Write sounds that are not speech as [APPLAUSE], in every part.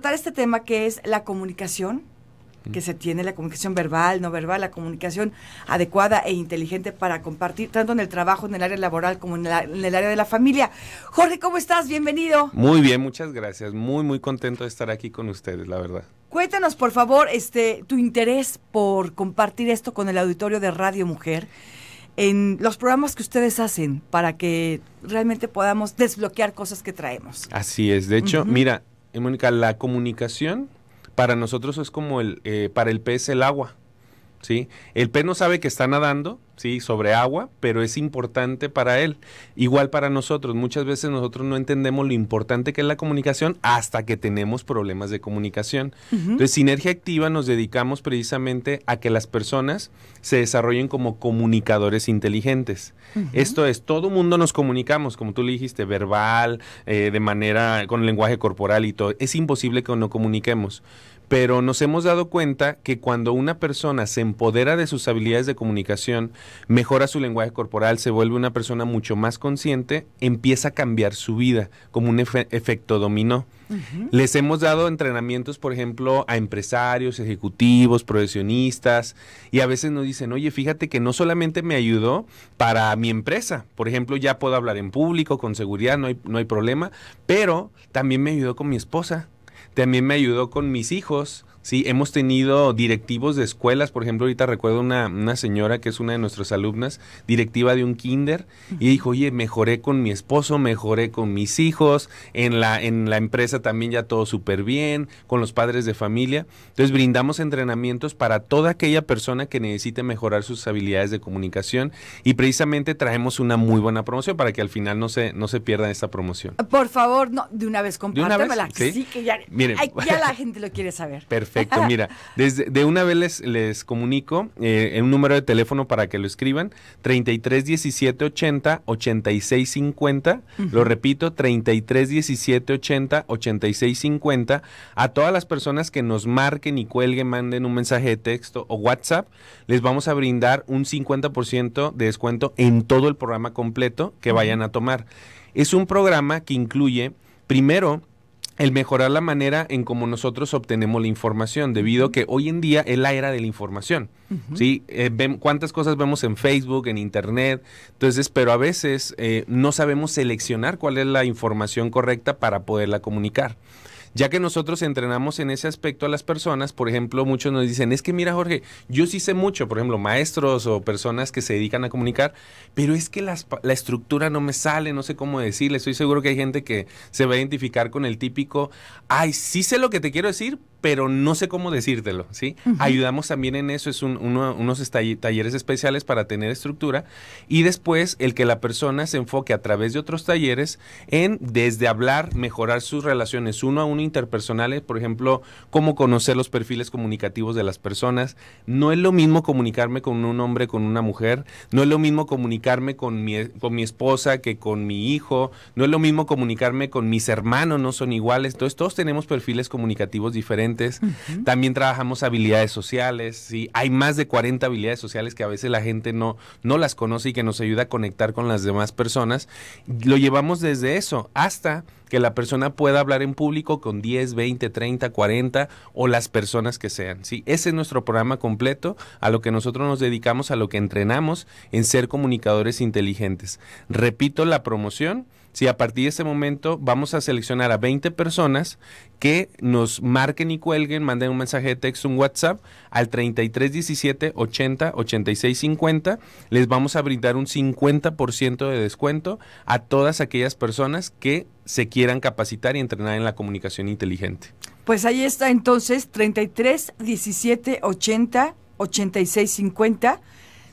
tratar este tema que es la comunicación, mm. que se tiene la comunicación verbal, no verbal, la comunicación adecuada e inteligente para compartir tanto en el trabajo, en el área laboral como en, el área de la familia. Jorge, ¿cómo estás? Bienvenido. Muy bien, muchas gracias. Muy, muy contento de estar aquí con ustedes, la verdad. Cuéntanos, por favor, este, tu interés por compartir esto con el auditorio de Radio Mujer en los programas que ustedes hacen para que realmente podamos desbloquear cosas que traemos. Así es, de hecho, mira, Mónica, la comunicación para nosotros es como el, eh, para el pez el agua. ¿sí? El pez no sabe que está nadando, ¿sí? Sobre agua, pero es importante para él. Igual para nosotros, muchas veces nosotros no entendemos lo importante que es la comunicación hasta que tenemos problemas de comunicación. Entonces, Sinergia Activa nos dedicamos precisamente a que las personas se desarrollen como comunicadores inteligentes. Esto es, todo mundo nos comunicamos, como tú le dijiste, verbal, eh, de manera, con lenguaje corporal y todo. Es imposible que no comuniquemos pero nos hemos dado cuenta que cuando una persona se empodera de sus habilidades de comunicación, mejora su lenguaje corporal, se vuelve una persona mucho más consciente, empieza a cambiar su vida como un efecto dominó. Les hemos dado entrenamientos, por ejemplo, a empresarios, ejecutivos, profesionistas, y a veces nos dicen, oye, fíjate que no solamente me ayudó para mi empresa, por ejemplo, ya puedo hablar en público con seguridad, no hay problema, pero también me ayudó con mi esposa también me ayudó con mis hijos Sí, hemos tenido directivos de escuelas, por ejemplo, ahorita recuerdo una, señora que es una de nuestras alumnas, directiva de un kinder, y dijo, oye, mejoré con mi esposo, mejoré con mis hijos, en la, en la empresa también ya todo súper bien, con los padres de familia. Entonces brindamos entrenamientos para toda aquella persona que necesite mejorar sus habilidades de comunicación y precisamente traemos una muy buena promoción para que al final no se, no se pierdan esta promoción. Por favor, no, de una vez compártamela, ¿Sí? que ya, ya la gente lo quiere saber. [LAUGHS] Perfecto, mira, desde, de una vez les, comunico eh, un número de teléfono para que lo escriban, 33 17 80 86 50, lo repito, 33 17 80 86 50, a todas las personas que nos marquen y cuelguen, manden un mensaje de texto o WhatsApp, les vamos a brindar un 50% de descuento en todo el programa completo que vayan a tomar. Es un programa que incluye, primero, el mejorar la manera en cómo nosotros obtenemos la información, debido a que hoy en día es la era de la información. ¿sí? Eh, ¿Cuántas cosas vemos en Facebook, en Internet? Entonces, pero a veces eh, no sabemos seleccionar cuál es la información correcta para poderla comunicar ya que nosotros entrenamos en ese aspecto a las personas, por ejemplo, muchos nos dicen, es que mira Jorge, yo sí sé mucho, por ejemplo, maestros o personas que se dedican a comunicar, pero es que la estructura no me sale, no sé cómo decirle, estoy seguro que hay gente que se va a identificar con el típico, ay, sí sé lo que te quiero decir, pero no sé cómo decírtelo, ¿sí? Ayudamos también en eso, es un, unos talleres especiales para tener estructura y después el que la persona se enfoque a través de otros talleres en desde hablar, mejorar sus relaciones uno a uno interpersonales, por ejemplo, cómo conocer los perfiles comunicativos de las personas. No es lo mismo comunicarme con un hombre, con una mujer, no es lo mismo comunicarme con con mi esposa que con mi hijo, no es lo mismo comunicarme con mis hermanos, no son iguales, entonces todos tenemos perfiles comunicativos diferentes también trabajamos habilidades sociales. ¿sí? Hay más de 40 habilidades sociales que a veces la gente no, no las conoce y que nos ayuda a conectar con las demás personas. Lo llevamos desde eso hasta que la persona pueda hablar en público con 10, 20, 30, 40 o las personas que sean. ¿sí? Ese es nuestro programa completo, a lo que nosotros nos dedicamos, a lo que entrenamos en ser comunicadores inteligentes. Repito la promoción, si a partir de este momento vamos a seleccionar a 20 personas que nos marquen y cuelguen, manden un mensaje de texto, un WhatsApp al 33 17 80 86 Les vamos a brindar un 50% de descuento a todas aquellas personas que se quieran capacitar y entrenar en la comunicación inteligente. Pues ahí está entonces 33 17 80 86 50.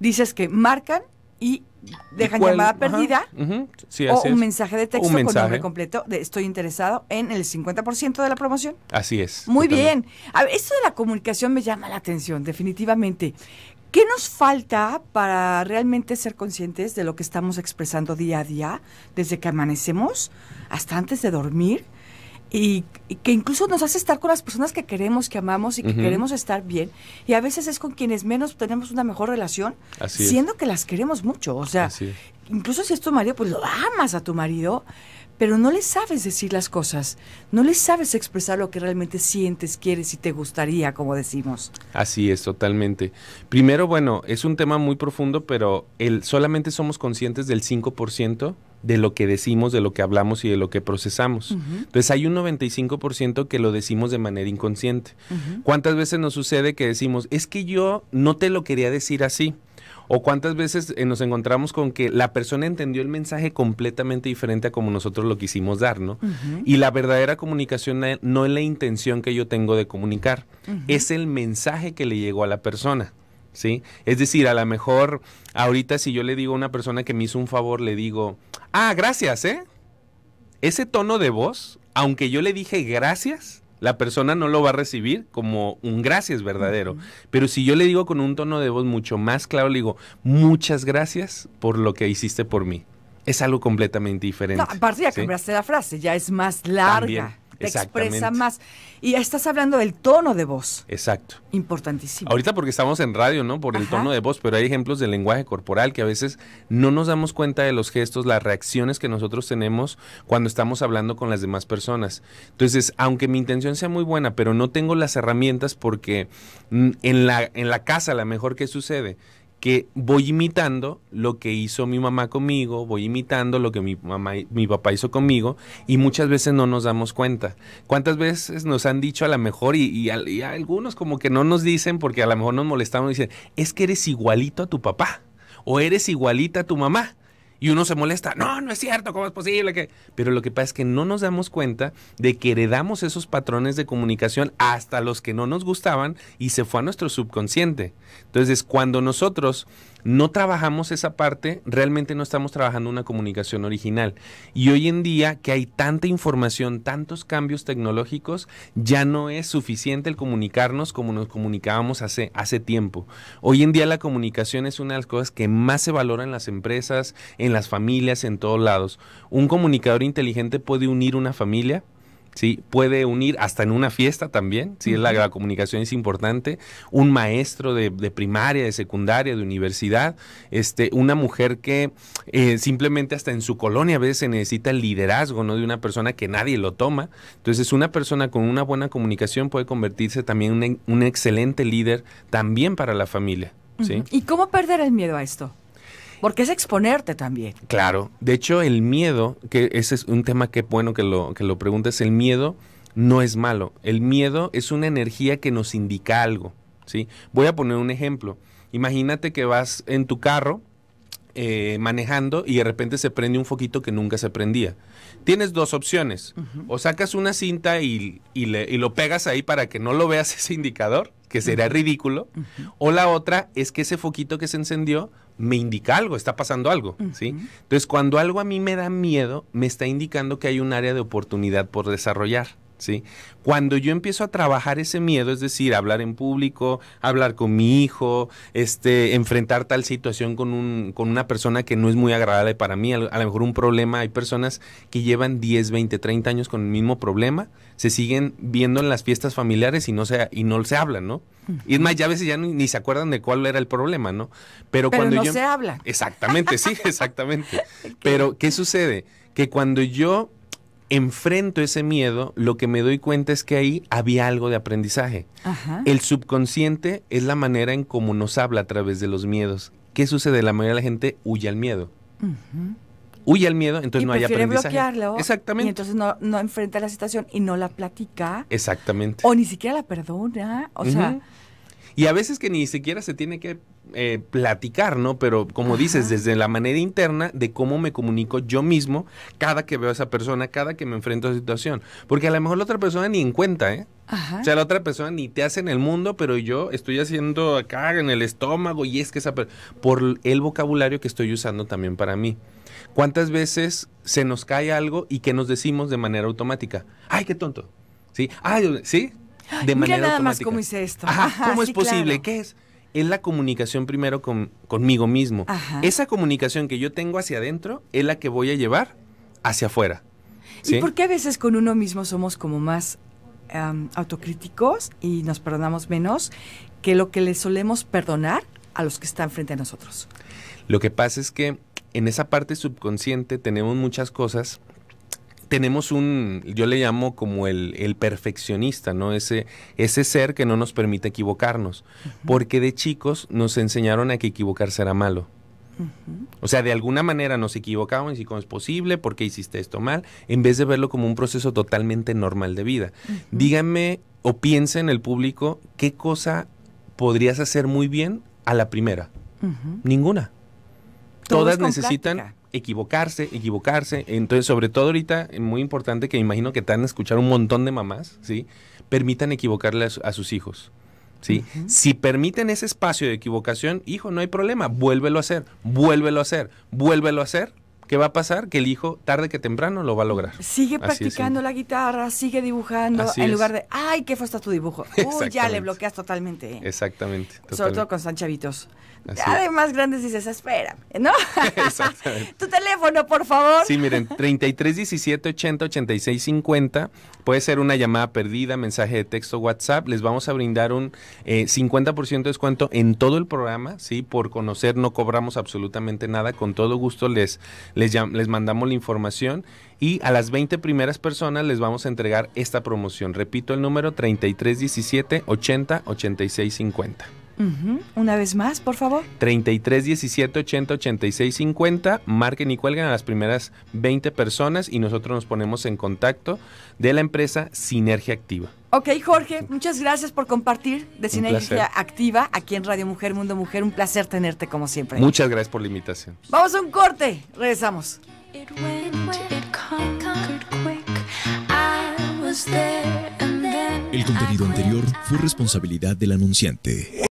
Dices que marcan y dejan llamada perdida o un mensaje de texto completo de estoy interesado en el 50% de la promoción. Así es. Muy bien. A ver, esto de la comunicación me llama la atención, definitivamente. ¿Qué nos falta para realmente ser conscientes de lo que estamos expresando día a día, desde que amanecemos hasta antes de dormir? y, que incluso nos hace estar con las personas que queremos, que amamos y que queremos estar bien. Y a veces es con quienes menos tenemos una mejor relación, siendo que las queremos mucho. O sea, incluso si es tu marido, pues lo amas a tu marido, pero no le sabes decir las cosas, no le sabes expresar lo que realmente sientes, quieres y te gustaría, como decimos. Así es, totalmente. Primero, bueno, es un tema muy profundo, pero el, solamente somos conscientes del 5% de lo que decimos, de lo que hablamos y de lo que procesamos. Entonces hay un 95% que lo decimos de manera inconsciente. ¿Cuántas veces nos sucede que decimos, es que yo no te lo quería decir así? O cuántas veces eh, nos encontramos con que la persona entendió el mensaje completamente diferente a como nosotros lo quisimos dar, ¿no? Y la verdadera comunicación no es la intención que yo tengo de comunicar, es el mensaje que le llegó a la persona. ¿Sí? Es decir, a lo mejor ahorita si yo le digo a una persona que me hizo un favor, le digo, Ah, gracias, ¿eh? Ese tono de voz, aunque yo le dije gracias, la persona no lo va a recibir como un gracias verdadero. Pero si yo le digo con un tono de voz mucho más claro, le digo, muchas gracias por lo que hiciste por mí. Es algo completamente diferente. aparte ya cambiaste la frase, ya es más larga te expresa más. Y estás hablando del tono de voz. Exacto. Importantísimo. Ahorita porque estamos en radio, ¿no? Por el tono de voz, pero hay ejemplos del lenguaje corporal que a veces no nos damos cuenta de los gestos, las reacciones que nosotros tenemos cuando estamos hablando con las demás personas. Entonces, aunque mi intención sea muy buena, pero no tengo las herramientas porque mm, en la, en la casa la mejor que sucede que voy imitando lo que hizo mi mamá conmigo, voy imitando lo que mi mamá mi papá hizo conmigo y muchas veces no nos damos cuenta. ¿Cuántas veces nos han dicho a lo mejor y, algunos como que no nos dicen porque a lo mejor nos molestamos y dicen, es que eres igualito a tu papá o eres igualita a tu mamá? Y uno se molesta, no, no es cierto, ¿cómo es posible que...? Pero lo que pasa es que no nos damos cuenta de que heredamos esos patrones de comunicación hasta los que no nos gustaban y se fue a nuestro subconsciente. Entonces, cuando nosotros no trabajamos esa parte, realmente no estamos trabajando una comunicación original. Y hoy en día que hay tanta información, tantos cambios tecnológicos, ya no es suficiente el comunicarnos como nos comunicábamos hace, hace tiempo. Hoy en día la comunicación es una de las cosas que más se valora en las empresas, en las familias, en todos lados. Un comunicador inteligente puede unir una familia, ¿sí? Puede unir hasta en una fiesta también, si La, la comunicación es importante. Un maestro de, primaria, de secundaria, de universidad, este, una mujer que eh, simplemente hasta en su colonia a veces se necesita el liderazgo, ¿no? De una persona que nadie lo toma. Entonces, una persona con una buena comunicación puede convertirse también en un excelente líder también para la familia, ¿sí? ¿Y cómo perder el miedo a esto? Porque es exponerte también. Claro. De hecho, el miedo, que ese es un tema que bueno que lo, que lo preguntes, el miedo no es malo. El miedo es una energía que nos indica algo. ¿sí? Voy a poner un ejemplo. Imagínate que vas en tu carro eh, manejando y de repente se prende un foquito que nunca se prendía. Tienes dos opciones. O sacas una cinta y, lo pegas ahí para que no lo veas [LAUGHS] ese indicador, que sería ridículo. O la otra es que ese foquito que se encendió me indica algo, está pasando algo, ¿sí? Entonces, cuando algo a mí me da miedo, me está indicando que hay un área de oportunidad por desarrollar. ¿sí? Cuando yo empiezo a trabajar ese miedo, es decir, hablar en público, hablar con mi hijo, este, enfrentar tal situación con, un, con una persona que no es muy agradable para mí, a lo, mejor un problema, hay personas que llevan 10, 20, 30 años con el mismo problema, se siguen viendo en las fiestas familiares y no se, y no se hablan, ¿no? Y es más, ya a veces ya ni, se acuerdan de cuál era el problema, ¿no? Pero, cuando no yo... se habla. Exactamente, sí, [LAUGHS] exactamente. [LAUGHS] Pero, ¿qué sucede? Que cuando yo enfrento ese miedo, lo que me doy cuenta es que ahí había algo de aprendizaje. El subconsciente es la manera en cómo nos habla a través de los miedos. ¿Qué sucede? La mayoría de la gente huye al miedo. Huye al miedo, entonces no hay aprendizaje. bloquearlo. Exactamente. Y entonces no, enfrenta la situación y no la platica. Exactamente. O ni siquiera la perdona. O sea. Y a veces que ni siquiera se tiene que eh, platicar, ¿no? Pero como dices, desde la manera interna de cómo me comunico yo mismo cada que veo a esa persona, cada que me enfrento a esa situación. Porque a lo mejor la otra persona ni en cuenta, ¿eh? O sea, la otra persona ni te hace en el mundo, pero yo estoy haciendo acá en el estómago y es que esa por el vocabulario que estoy usando también para mí. ¿Cuántas veces se nos cae algo y que nos decimos de manera automática? Ay, qué tonto. Sí. sí. De manera nada más cómo hice esto. ¿Cómo es posible? ¿Qué es? es la comunicación primero conmigo mismo. Esa comunicación que yo tengo hacia adentro es la que voy a llevar hacia afuera. ¿Y por qué a veces con uno mismo somos como más autocríticos y nos perdonamos menos que lo que le solemos perdonar a los que están frente a nosotros? Lo que pasa es que en esa parte subconsciente tenemos muchas cosas tenemos un, yo le llamo como el, el, perfeccionista, ¿no? Ese, ese ser que no nos permite equivocarnos, porque de chicos nos enseñaron a que equivocarse era malo. O sea, de alguna manera nos equivocamos y cómo es posible, por qué hiciste esto mal, en vez de verlo como un proceso totalmente normal de vida. Díganme o piensa en el público qué cosa podrías hacer muy bien a la primera. Ninguna. Todas necesitan equivocarse, equivocarse. Entonces, sobre todo ahorita, muy importante que me imagino que están a escuchar un montón de mamás, ¿sí? Permitan equivocarle a, sus hijos. ¿Sí? Si permiten ese espacio de equivocación, hijo, no hay problema, vuélvelo a hacer, vuélvelo a hacer, vuélvelo a hacer, ¿Qué va a pasar? Que el hijo, tarde que temprano, lo va a lograr. Sigue practicando la guitarra, sigue dibujando, en lugar de, ay, qué fue tu dibujo. Uy, ya le bloqueas totalmente. ¿eh? Exactamente. Sobre todo con San Chavitos. Además, grandes dices, espera, ¿no? [LAUGHS] Exactamente. [LAUGHS] tu teléfono, por favor. Sí, miren, 3317808650. Puede ser una llamada perdida, mensaje de texto, WhatsApp. Les vamos a brindar un 50% eh, de descuento en todo el programa, ¿sí? Por conocer, no cobramos absolutamente nada. Con todo gusto les les, mandamos la información y a las 20 primeras personas les vamos a entregar esta promoción. Repito el número 3317 80 86 50. Una vez más, por favor. 33 17 80 86 50. Marquen y cuelgan a las primeras 20 personas y nosotros nos ponemos en contacto de la empresa Sinergia Activa. Ok, Jorge, muchas gracias por compartir de Sinergia Activa aquí en Radio Mujer Mundo Mujer. Un placer tenerte como siempre. Muchas gracias por la invitación. Vamos a un corte. Regresamos. El contenido anterior fue responsabilidad del anunciante.